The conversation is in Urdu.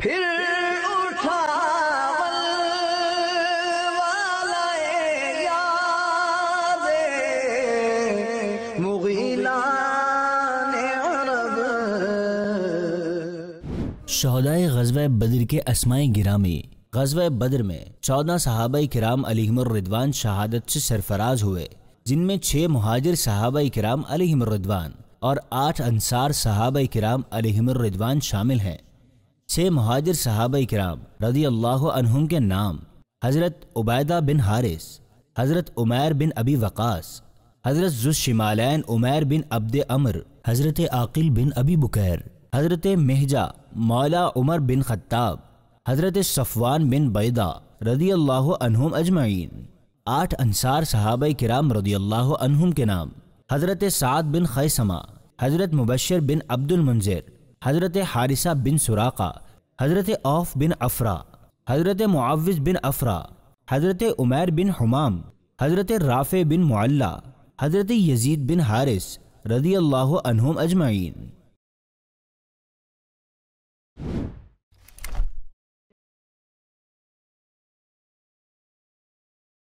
پھر اٹھا غ غ غ غز و بدر کے اسماعی گرامی غزوہ بدر میں چودہ صحابہ کرام علیہم الردوان شہادت سے سرفراز ہوئے جن میں چھ مہاجر صحابہ کرام علیہم الردوان اور آٹھ انصار صحابہ کرام علیہم الردوان شامل ہیں چھ مہاجر صحابہ کرام رضی اللہ عنہم کے نام حضرت عبیدہ بن حارث حضرت عمیر بن ابی وقاص حضرت شمالین عمیر بن عبد امر حضرت عاقل بن ابی بکیر حضرت مہجا مولا عمر بن خطاب حضرت صفوان بن بیدہ رضی اللہ عنہم اجمعین آٹھ انصار صحابہ کرام رضی اللہ عنہم کے نام حضرت سعد بن خیسما حضرت مبشر بن عبد المنظر حضرت حارثہ بن سراقہ حضرت عوف بن افرا حضرت معاوذ بن افرا حضرت عمیر بن حمام حضرت رافع بن معلہ حضرت یزید بن حارث رضی اللہ عنہم اجمعین